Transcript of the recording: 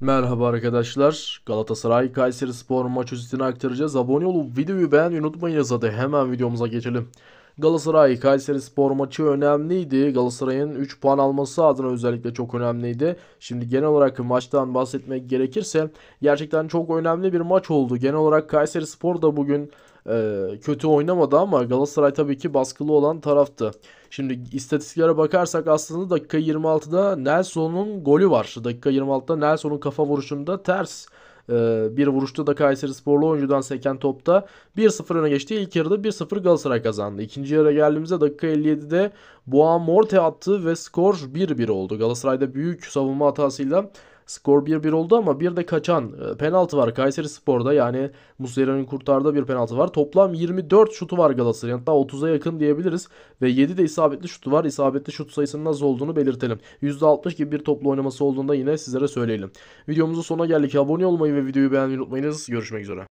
Merhaba arkadaşlar. Galatasaray Kayseri Spor maç özetini aktaracağız. Abone olup videoyu beğenmeyi unutmayınız. Hadi hemen videomuza geçelim. Galatasaray Kayseri Spor maçı önemliydi. Galatasaray'ın 3 puan alması adına özellikle çok önemliydi. Şimdi genel olarak maçtan bahsetmek gerekirse gerçekten çok önemli bir maç oldu. Genel olarak Kayseri Spor da bugün e, kötü oynamadı ama Galatasaray tabii ki baskılı olan taraftı. Şimdi istatistiklere bakarsak aslında dakika 26'da Nelson'un golü var. Dakika 26'da Nelson'un kafa vuruşunda ters ee, bir vuruşta da Kayseri Sporlu oyuncudan seken topta 1-0 öne geçti. İlk yarıda 1-0 Galatasaray kazandı. İkinci yarı geldiğimizde dakika 57'de Boğa Morte attı ve skor 1-1 oldu. Galatasaray'da büyük savunma hatasıyla Skor 1-1 oldu ama bir de kaçan e, penaltı var Kayseri Spor'da. Yani Muslera'nın kurtardığı bir penaltı var. Toplam 24 şutu var Galatasaray'ın. Hatta 30'a yakın diyebiliriz. Ve 7 de isabetli şutu var. İsabetli şut sayısının az olduğunu belirtelim. %60 gibi bir toplu oynaması olduğunda yine sizlere söyleyelim. Videomuzun sona geldik. Abone olmayı ve videoyu beğenmeyi unutmayınız. Görüşmek üzere.